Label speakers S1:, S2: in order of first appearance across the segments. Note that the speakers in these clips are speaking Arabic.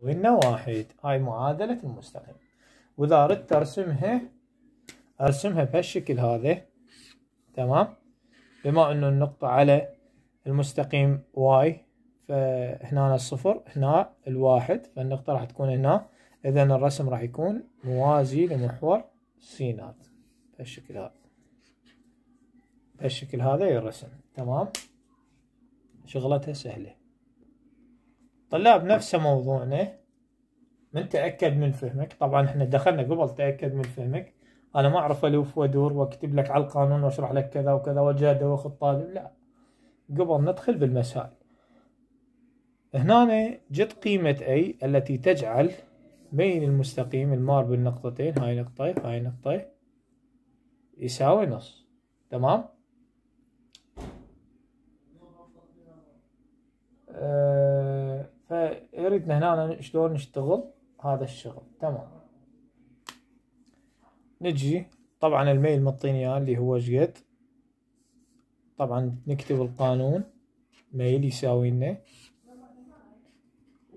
S1: تساويلنا واحد هاي معادلة المستقيم وإذا أردت أرسمها أرسمها بهالشكل هذا تمام بما أنه النقطة على المستقيم واي فهنا الصفر هنا الواحد فالنقطة راح تكون هنا إذا الرسم راح يكون موازي لمحور سينات بهالشكل هذا بهالشكل هذا الرسم تمام شغلتها سهلة طلاب نفس موضوعنا من تأكد من فهمك طبعا احنا دخلنا قبل تأكد من فهمك انا ما اعرف الوف وادور واكتب لك على القانون واشرح لك كذا وكذا وجاده واخذ طالب لا قبل ندخل بالمسائل هنا جت قيمة اي التي تجعل بين المستقيم المار بالنقطتين هاي نقطة هاي نقطة يساوي نص تمام وريتنا هنا شلون نشتغل هذا الشغل تمام نجي طبعا الميل مطيني اياه اللي هو جيت طبعا نكتب القانون ميل يساوي لنا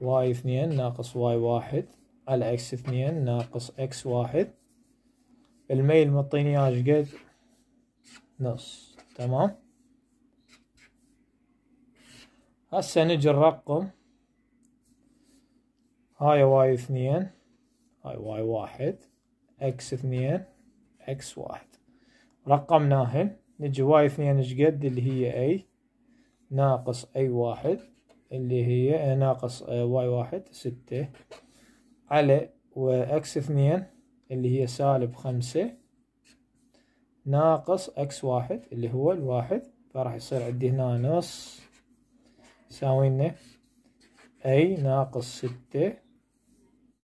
S1: واي اثنين ناقص واي واحد على اكس اثنين ناقص اكس واحد الميل مطيني اياه جيت نص تمام هسه نجي الرقم هاي واي اثنين هاي واي واحد اكس اثنين اكس واحد رقمناهن نجي واي اثنين قد اللي هي اي ناقص اي واحد اللي هي ناقص واي واحد ستة على واكس اثنين اللي هي سالب خمسة ناقص اكس واحد اللي هو الواحد فراح يصير عندي هنا نص يساوي اي ناقص ستة